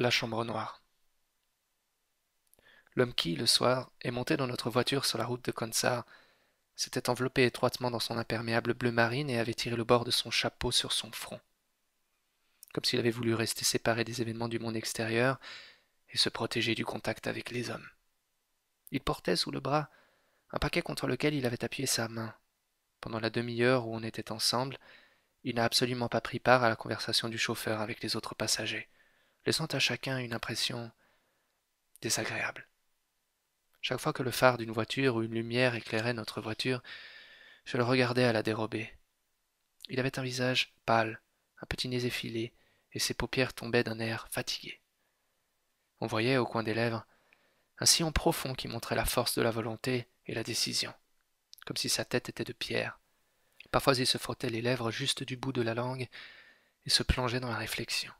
La chambre noire. L'homme qui, le soir, est monté dans notre voiture sur la route de Kansar, s'était enveloppé étroitement dans son imperméable bleu marine et avait tiré le bord de son chapeau sur son front. Comme s'il avait voulu rester séparé des événements du monde extérieur et se protéger du contact avec les hommes. Il portait sous le bras un paquet contre lequel il avait appuyé sa main. Pendant la demi-heure où on était ensemble, il n'a absolument pas pris part à la conversation du chauffeur avec les autres passagers laissant à chacun une impression désagréable. Chaque fois que le phare d'une voiture ou une lumière éclairait notre voiture, je le regardais à la dérobée. Il avait un visage pâle, un petit nez effilé, et ses paupières tombaient d'un air fatigué. On voyait au coin des lèvres un sillon profond qui montrait la force de la volonté et la décision, comme si sa tête était de pierre. Parfois il se frottait les lèvres juste du bout de la langue et se plongeait dans la réflexion.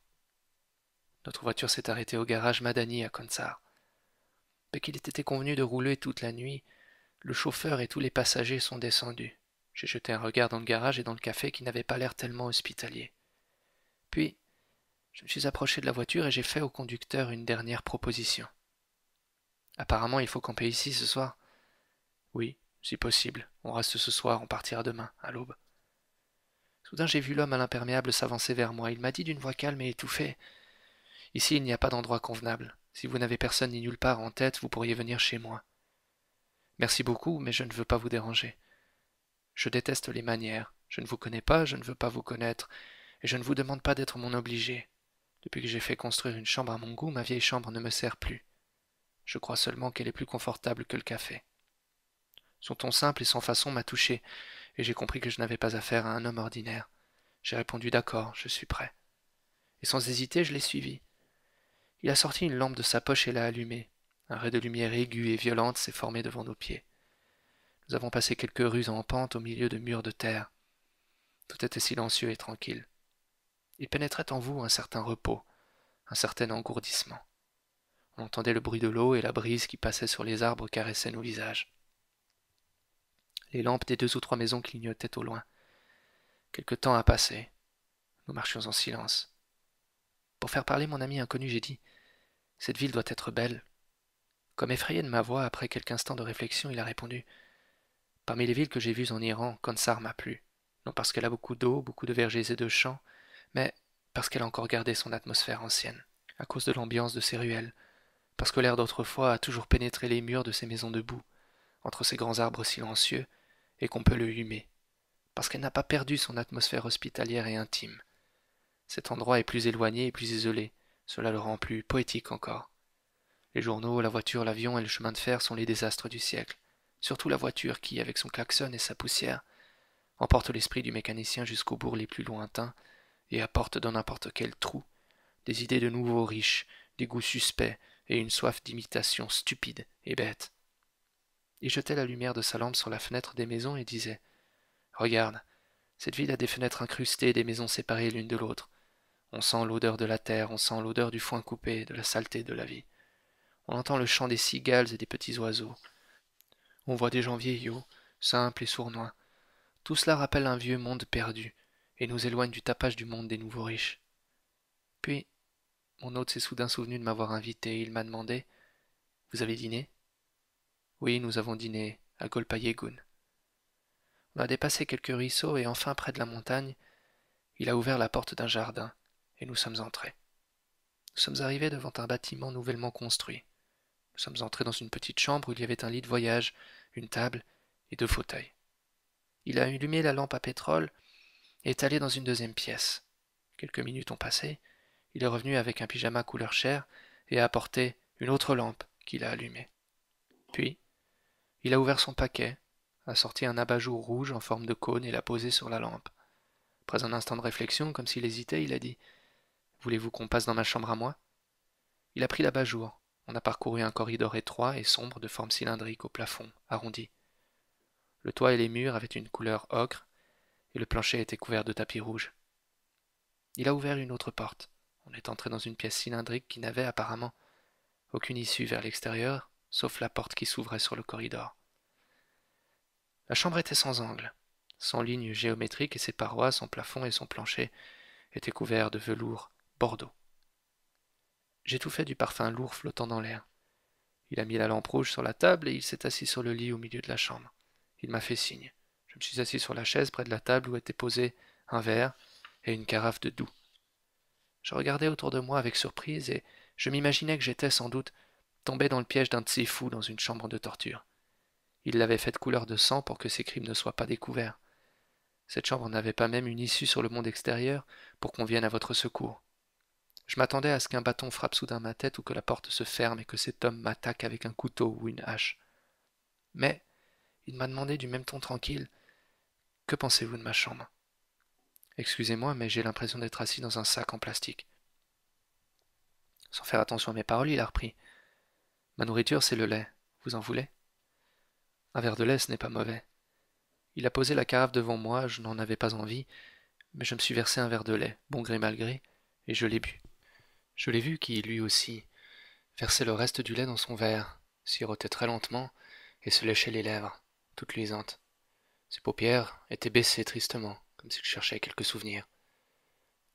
Notre voiture s'est arrêtée au garage Madani à Kansar. Mais qu'il était convenu de rouler toute la nuit, le chauffeur et tous les passagers sont descendus. J'ai jeté un regard dans le garage et dans le café qui n'avait pas l'air tellement hospitalier. Puis, je me suis approché de la voiture et j'ai fait au conducteur une dernière proposition. Apparemment, il faut camper ici ce soir. Oui, si possible. On reste ce soir, on partira demain, à l'aube. Soudain, j'ai vu l'homme à l'imperméable s'avancer vers moi. Il m'a dit d'une voix calme et étouffée Ici, il n'y a pas d'endroit convenable. Si vous n'avez personne ni nulle part en tête, vous pourriez venir chez moi. Merci beaucoup, mais je ne veux pas vous déranger. Je déteste les manières. Je ne vous connais pas, je ne veux pas vous connaître, et je ne vous demande pas d'être mon obligé. Depuis que j'ai fait construire une chambre à mon goût, ma vieille chambre ne me sert plus. Je crois seulement qu'elle est plus confortable que le café. Son ton simple et sans façon m'a touché, et j'ai compris que je n'avais pas affaire à un homme ordinaire. J'ai répondu d'accord, je suis prêt. Et sans hésiter, je l'ai suivi. Il a sorti une lampe de sa poche et l'a allumée. Un ray de lumière aiguë et violente s'est formé devant nos pieds. Nous avons passé quelques rues en pente au milieu de murs de terre. Tout était silencieux et tranquille. Il pénétrait en vous un certain repos, un certain engourdissement. On entendait le bruit de l'eau et la brise qui passait sur les arbres caressait nos visages. Les lampes des deux ou trois maisons clignotaient au loin. Quelque temps a passé. Nous marchions en silence. Pour faire parler mon ami inconnu, j'ai dit cette ville doit être belle. Comme effrayé de ma voix, après quelques instants de réflexion, il a répondu Parmi les villes que j'ai vues en Iran, Kansar m'a plu. Non parce qu'elle a beaucoup d'eau, beaucoup de vergers et de champs, mais parce qu'elle a encore gardé son atmosphère ancienne, à cause de l'ambiance de ses ruelles, parce que l'air d'autrefois a toujours pénétré les murs de ses maisons debout, entre ses grands arbres silencieux, et qu'on peut le humer, parce qu'elle n'a pas perdu son atmosphère hospitalière et intime. Cet endroit est plus éloigné et plus isolé, cela le rend plus poétique encore. Les journaux, la voiture, l'avion et le chemin de fer sont les désastres du siècle. Surtout la voiture qui, avec son klaxon et sa poussière, emporte l'esprit du mécanicien jusqu'aux bourgs les plus lointains et apporte dans n'importe quel trou des idées de nouveaux riches, des goûts suspects et une soif d'imitation stupide et bête. Il jetait la lumière de sa lampe sur la fenêtre des maisons et disait Regarde, cette ville a des fenêtres incrustées, et des maisons séparées l'une de l'autre. On sent l'odeur de la terre, on sent l'odeur du foin coupé, de la saleté de la vie. On entend le chant des cigales et des petits oiseaux. On voit des gens vieillots, simples et sournois. Tout cela rappelle un vieux monde perdu et nous éloigne du tapage du monde des nouveaux riches. Puis, mon hôte s'est soudain souvenu de m'avoir invité et il m'a demandé Vous avez dîné Oui, nous avons dîné à Golpayegun. On a dépassé quelques ruisseaux et enfin, près de la montagne, il a ouvert la porte d'un jardin et nous sommes entrés. Nous sommes arrivés devant un bâtiment nouvellement construit. Nous sommes entrés dans une petite chambre où il y avait un lit de voyage, une table et deux fauteuils. Il a allumé la lampe à pétrole et est allé dans une deuxième pièce. Quelques minutes ont passé, il est revenu avec un pyjama couleur chair et a apporté une autre lampe qu'il a allumée. Puis, il a ouvert son paquet, a sorti un abat-jour rouge en forme de cône et l'a posé sur la lampe. Après un instant de réflexion, comme s'il hésitait, il a dit Voulez-vous qu'on passe dans ma chambre à moi Il a pris l'abat-jour. On a parcouru un corridor étroit et sombre de forme cylindrique au plafond, arrondi. Le toit et les murs avaient une couleur ocre, et le plancher était couvert de tapis rouge. Il a ouvert une autre porte. On est entré dans une pièce cylindrique qui n'avait apparemment aucune issue vers l'extérieur, sauf la porte qui s'ouvrait sur le corridor. La chambre était sans angle, sans ligne géométrique, et ses parois, son plafond et son plancher étaient couverts de velours Bordeaux. J'étouffais du parfum lourd flottant dans l'air. Il a mis la lampe rouge sur la table et il s'est assis sur le lit au milieu de la chambre. Il m'a fait signe. Je me suis assis sur la chaise près de la table où étaient posés un verre et une carafe de doux. Je regardais autour de moi avec surprise et je m'imaginais que j'étais sans doute tombé dans le piège d'un de ces fous dans une chambre de torture. Il l'avait faite couleur de sang pour que ses crimes ne soient pas découverts. Cette chambre n'avait pas même une issue sur le monde extérieur pour qu'on vienne à votre secours. Je m'attendais à ce qu'un bâton frappe soudain ma tête ou que la porte se ferme et que cet homme m'attaque avec un couteau ou une hache. Mais il m'a demandé du même ton tranquille Que pensez-vous de ma chambre Excusez-moi, mais j'ai l'impression d'être assis dans un sac en plastique. Sans faire attention à mes paroles, il a repris Ma nourriture, c'est le lait. Vous en voulez Un verre de lait, ce n'est pas mauvais. Il a posé la carafe devant moi, je n'en avais pas envie, mais je me suis versé un verre de lait, bon gré mal gré, et je l'ai bu. Je l'ai vu qui, lui aussi, versait le reste du lait dans son verre, sirotait très lentement et se léchait les lèvres, toutes luisantes. Ses paupières étaient baissées tristement, comme s'il cherchait quelque souvenir.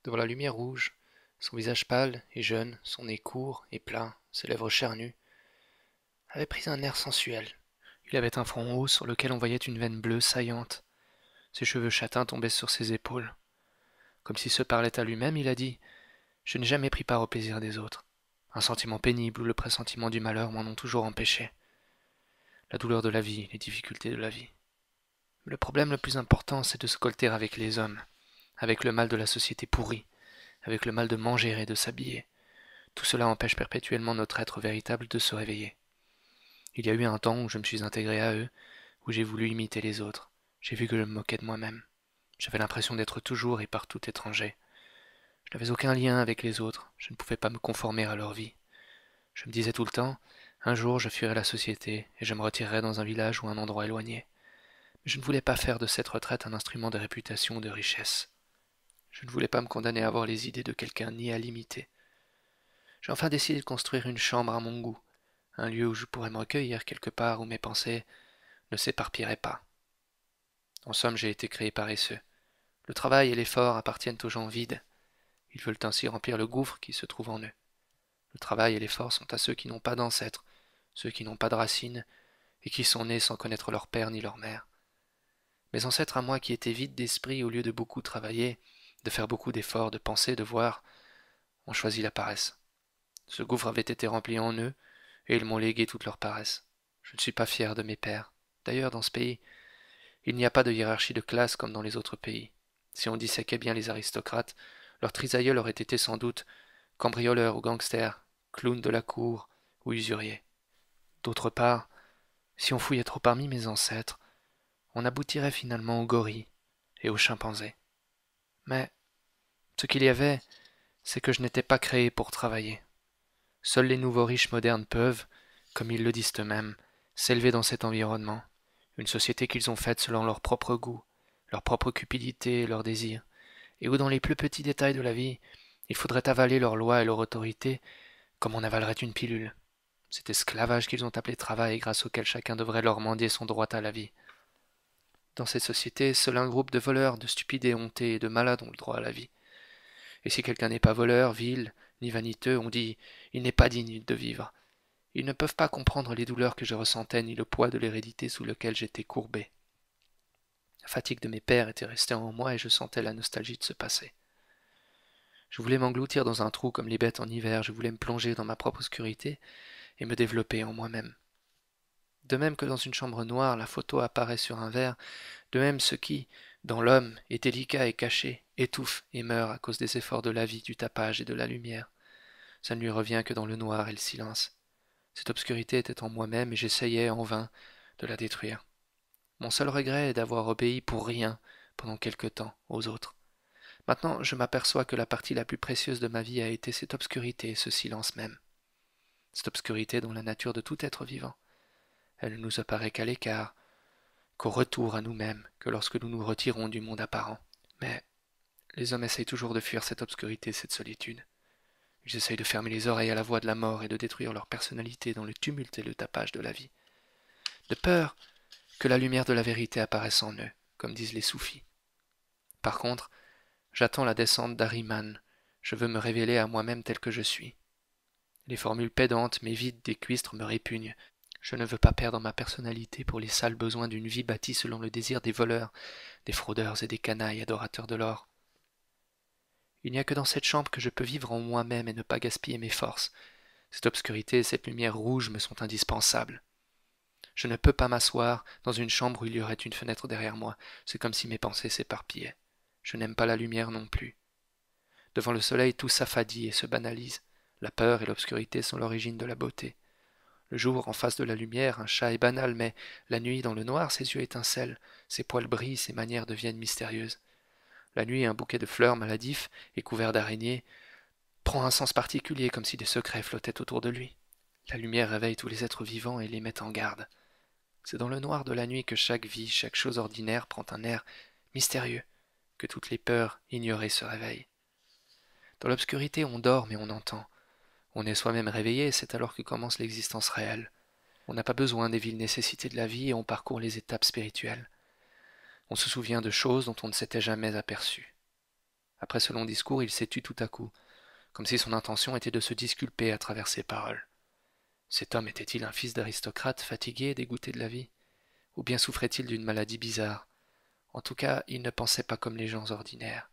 Devant la lumière rouge, son visage pâle et jeune, son nez court et plat, ses lèvres charnues, avait pris un air sensuel. Il avait un front haut sur lequel on voyait une veine bleue saillante. Ses cheveux châtains tombaient sur ses épaules. Comme s'il se parlait à lui-même, il a dit je n'ai jamais pris part au plaisir des autres. Un sentiment pénible ou le pressentiment du malheur m'en ont toujours empêché. La douleur de la vie, les difficultés de la vie. Le problème le plus important, c'est de se colter avec les hommes, avec le mal de la société pourrie, avec le mal de manger et de s'habiller. Tout cela empêche perpétuellement notre être véritable de se réveiller. Il y a eu un temps où je me suis intégré à eux, où j'ai voulu imiter les autres. J'ai vu que je me moquais de moi-même. J'avais l'impression d'être toujours et partout étranger. Je n'avais aucun lien avec les autres, je ne pouvais pas me conformer à leur vie. Je me disais tout le temps, un jour je fuirai la société et je me retirerais dans un village ou un endroit éloigné. Mais je ne voulais pas faire de cette retraite un instrument de réputation ou de richesse. Je ne voulais pas me condamner à avoir les idées de quelqu'un ni à l'imiter. J'ai enfin décidé de construire une chambre à mon goût, un lieu où je pourrais me recueillir quelque part où mes pensées ne s'éparpilleraient pas. En somme, j'ai été créé paresseux. Le travail et l'effort appartiennent aux gens vides. Ils veulent ainsi remplir le gouffre qui se trouve en eux. Le travail et l'effort sont à ceux qui n'ont pas d'ancêtres, ceux qui n'ont pas de racines, et qui sont nés sans connaître leur père ni leur mère. Mes ancêtres à moi qui étaient vides d'esprit au lieu de beaucoup travailler, de faire beaucoup d'efforts, de penser, de voir, ont choisi la paresse. Ce gouffre avait été rempli en eux, et ils m'ont légué toute leur paresse. Je ne suis pas fier de mes pères. D'ailleurs, dans ce pays, il n'y a pas de hiérarchie de classe comme dans les autres pays. Si on disséquait bien les aristocrates, leur trisaïeul aurait été sans doute cambrioleur ou gangster, clown de la cour ou usurier. D'autre part, si on fouillait trop parmi mes ancêtres, on aboutirait finalement aux gorilles et aux chimpanzés. Mais ce qu'il y avait, c'est que je n'étais pas créé pour travailler. Seuls les nouveaux riches modernes peuvent, comme ils le disent eux-mêmes, s'élever dans cet environnement, une société qu'ils ont faite selon leur propre goût, leur propre cupidité et leurs désirs, et où dans les plus petits détails de la vie, il faudrait avaler leur loi et leur autorité comme on avalerait une pilule. Cet esclavage qu'ils ont appelé travail grâce auquel chacun devrait leur mendier son droit à la vie. Dans ces sociétés, seul un groupe de voleurs, de stupides et hontés et de malades ont le droit à la vie. Et si quelqu'un n'est pas voleur, vil, ni vaniteux, on dit il n'est pas digne de vivre. Ils ne peuvent pas comprendre les douleurs que je ressentais ni le poids de l'hérédité sous lequel j'étais courbé. La fatigue de mes pères était restée en moi et je sentais la nostalgie de ce passé. Je voulais m'engloutir dans un trou comme les bêtes en hiver, je voulais me plonger dans ma propre obscurité et me développer en moi-même. De même que dans une chambre noire, la photo apparaît sur un verre, de même ce qui, dans l'homme, est délicat et caché, étouffe et meurt à cause des efforts de la vie, du tapage et de la lumière. Ça ne lui revient que dans le noir et le silence. Cette obscurité était en moi-même et j'essayais, en vain, de la détruire. Mon seul regret est d'avoir obéi pour rien, pendant quelque temps, aux autres. Maintenant, je m'aperçois que la partie la plus précieuse de ma vie a été cette obscurité, ce silence même. Cette obscurité dont la nature de tout être vivant. Elle ne nous apparaît qu'à l'écart, qu'au retour à nous-mêmes, que lorsque nous nous retirons du monde apparent. Mais les hommes essayent toujours de fuir cette obscurité, cette solitude. Ils essayent de fermer les oreilles à la voix de la mort et de détruire leur personnalité dans le tumulte et le tapage de la vie. De peur que la lumière de la vérité apparaisse en eux, comme disent les soufis. Par contre, j'attends la descente d'Ariman, je veux me révéler à moi-même tel que je suis. Les formules pédantes mais vides des cuistres me répugnent. Je ne veux pas perdre ma personnalité pour les sales besoins d'une vie bâtie selon le désir des voleurs, des fraudeurs et des canailles adorateurs de l'or. Il n'y a que dans cette chambre que je peux vivre en moi-même et ne pas gaspiller mes forces. Cette obscurité et cette lumière rouge me sont indispensables. Je ne peux pas m'asseoir dans une chambre où il y aurait une fenêtre derrière moi. C'est comme si mes pensées s'éparpillaient. Je n'aime pas la lumière non plus. Devant le soleil, tout s'affadit et se banalise. La peur et l'obscurité sont l'origine de la beauté. Le jour, en face de la lumière, un chat est banal, mais la nuit, dans le noir, ses yeux étincellent, ses poils brillent, ses manières deviennent mystérieuses. La nuit, un bouquet de fleurs maladif et couvert d'araignées prend un sens particulier, comme si des secrets flottaient autour de lui. La lumière réveille tous les êtres vivants et les met en garde. C'est dans le noir de la nuit que chaque vie, chaque chose ordinaire prend un air mystérieux, que toutes les peurs ignorées se réveillent. Dans l'obscurité, on dort mais on entend. On est soi-même réveillé et c'est alors que commence l'existence réelle. On n'a pas besoin des viles nécessités de la vie et on parcourt les étapes spirituelles. On se souvient de choses dont on ne s'était jamais aperçu. Après ce long discours, il s'est tu tout à coup, comme si son intention était de se disculper à travers ses paroles. Cet homme était-il un fils d'aristocrate fatigué et dégoûté de la vie Ou bien souffrait-il d'une maladie bizarre En tout cas, il ne pensait pas comme les gens ordinaires.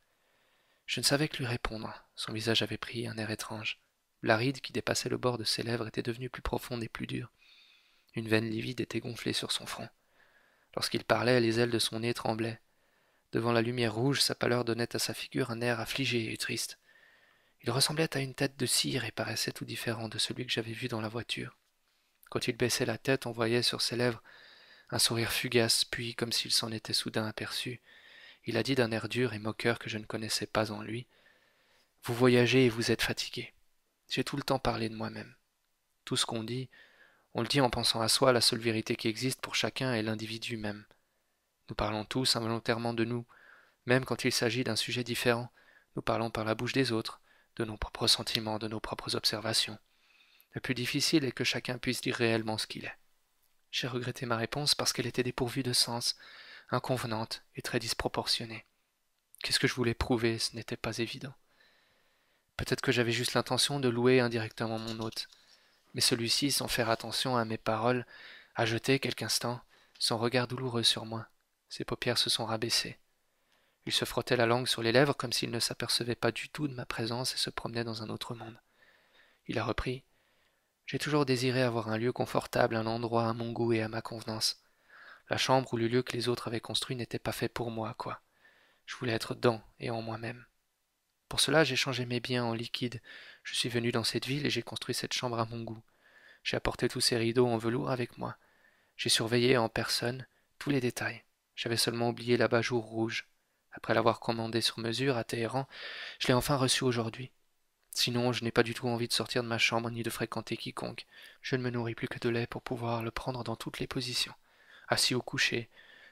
Je ne savais que lui répondre. Son visage avait pris un air étrange. La ride qui dépassait le bord de ses lèvres était devenue plus profonde et plus dure. Une veine livide était gonflée sur son front. Lorsqu'il parlait, les ailes de son nez tremblaient. Devant la lumière rouge, sa pâleur donnait à sa figure un air affligé et triste. Il ressemblait à une tête de cire et paraissait tout différent de celui que j'avais vu dans la voiture. Quand il baissait la tête, on voyait sur ses lèvres un sourire fugace, puis, comme s'il s'en était soudain aperçu, il a dit d'un air dur et moqueur que je ne connaissais pas en lui. Vous voyagez et vous êtes fatigué. J'ai tout le temps parlé de moi-même. Tout ce qu'on dit, on le dit en pensant à soi, la seule vérité qui existe pour chacun est l'individu même. Nous parlons tous involontairement de nous, même quand il s'agit d'un sujet différent, nous parlons par la bouche des autres, de nos propres sentiments, de nos propres observations. Le plus difficile est que chacun puisse dire réellement ce qu'il est. J'ai regretté ma réponse parce qu'elle était dépourvue de sens, inconvenante et très disproportionnée. Qu'est-ce que je voulais prouver Ce n'était pas évident. Peut-être que j'avais juste l'intention de louer indirectement mon hôte, mais celui-ci, sans faire attention à mes paroles, a jeté, quelque instant, son regard douloureux sur moi. Ses paupières se sont rabaissées. Il se frottait la langue sur les lèvres comme s'il ne s'apercevait pas du tout de ma présence et se promenait dans un autre monde. Il a repris. J'ai toujours désiré avoir un lieu confortable, un endroit à mon goût et à ma convenance. La chambre ou le lieu que les autres avaient construit n'était pas fait pour moi, quoi. Je voulais être dans et en moi-même. Pour cela, j'ai changé mes biens en liquide. Je suis venu dans cette ville et j'ai construit cette chambre à mon goût. J'ai apporté tous ces rideaux en velours avec moi. J'ai surveillé en personne tous les détails. J'avais seulement oublié l'abat-jour rouge. Après l'avoir commandé sur mesure à Téhéran, je l'ai enfin reçu aujourd'hui. Sinon, je n'ai pas du tout envie de sortir de ma chambre ni de fréquenter quiconque. Je ne me nourris plus que de lait pour pouvoir le prendre dans toutes les positions, assis ou couché,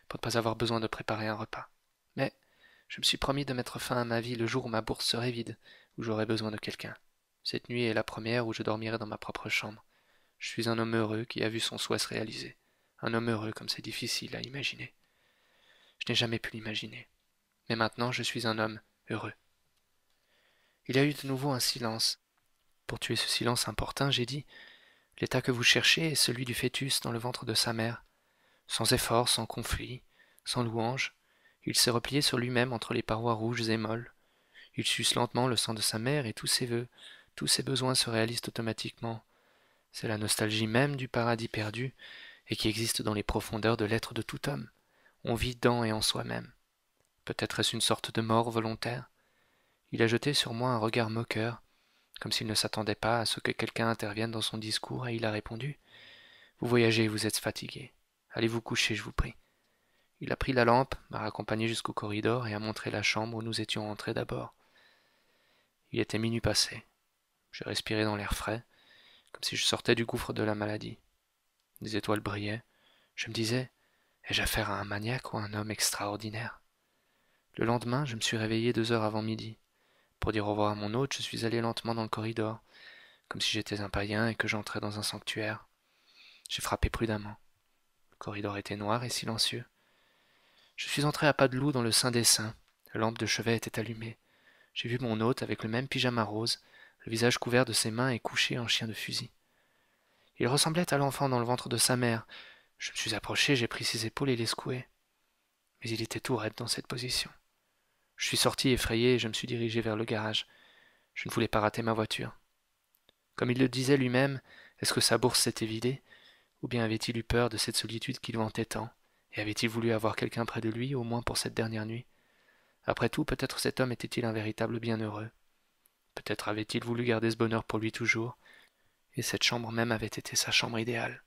pour ne pas avoir besoin de préparer un repas. Mais je me suis promis de mettre fin à ma vie le jour où ma bourse serait vide, où j'aurais besoin de quelqu'un. Cette nuit est la première où je dormirai dans ma propre chambre. Je suis un homme heureux qui a vu son souhait se réaliser. Un homme heureux comme c'est difficile à imaginer. Je n'ai jamais pu l'imaginer mais maintenant je suis un homme heureux. Il y a eu de nouveau un silence. Pour tuer ce silence importun, j'ai dit L'état que vous cherchez est celui du fœtus dans le ventre de sa mère. Sans effort, sans conflit, sans louange, il s'est replié sur lui-même entre les parois rouges et molles. Il suce lentement le sang de sa mère et tous ses vœux, tous ses besoins se réalisent automatiquement. C'est la nostalgie même du paradis perdu et qui existe dans les profondeurs de l'être de tout homme. On vit dans et en soi-même peut-être est-ce une sorte de mort volontaire. Il a jeté sur moi un regard moqueur, comme s'il ne s'attendait pas à ce que quelqu'un intervienne dans son discours, et il a répondu. Vous voyagez, vous êtes fatigué. Allez vous coucher, je vous prie. Il a pris la lampe, m'a raccompagné jusqu'au corridor et a montré la chambre où nous étions entrés d'abord. Il était minuit passé. Je respirais dans l'air frais, comme si je sortais du gouffre de la maladie. Des étoiles brillaient. Je me disais, ai-je affaire à un maniaque ou à un homme extraordinaire le lendemain, je me suis réveillé deux heures avant midi. Pour dire au revoir à mon hôte, je suis allé lentement dans le corridor, comme si j'étais un païen et que j'entrais dans un sanctuaire. J'ai frappé prudemment. Le corridor était noir et silencieux. Je suis entré à pas de loup dans le sein des saints. La lampe de chevet était allumée. J'ai vu mon hôte avec le même pyjama rose, le visage couvert de ses mains et couché en chien de fusil. Il ressemblait à l'enfant dans le ventre de sa mère. Je me suis approché, j'ai pris ses épaules et les secoué mais il était tout raide dans cette position. Je suis sorti effrayé et je me suis dirigé vers le garage. Je ne voulais pas rater ma voiture. Comme il le disait lui-même, est-ce que sa bourse s'était vidée Ou bien avait-il eu peur de cette solitude qui lui hantait tant Et avait-il voulu avoir quelqu'un près de lui, au moins pour cette dernière nuit Après tout, peut-être cet homme était-il un véritable bienheureux. Peut-être avait-il voulu garder ce bonheur pour lui toujours, et cette chambre même avait été sa chambre idéale.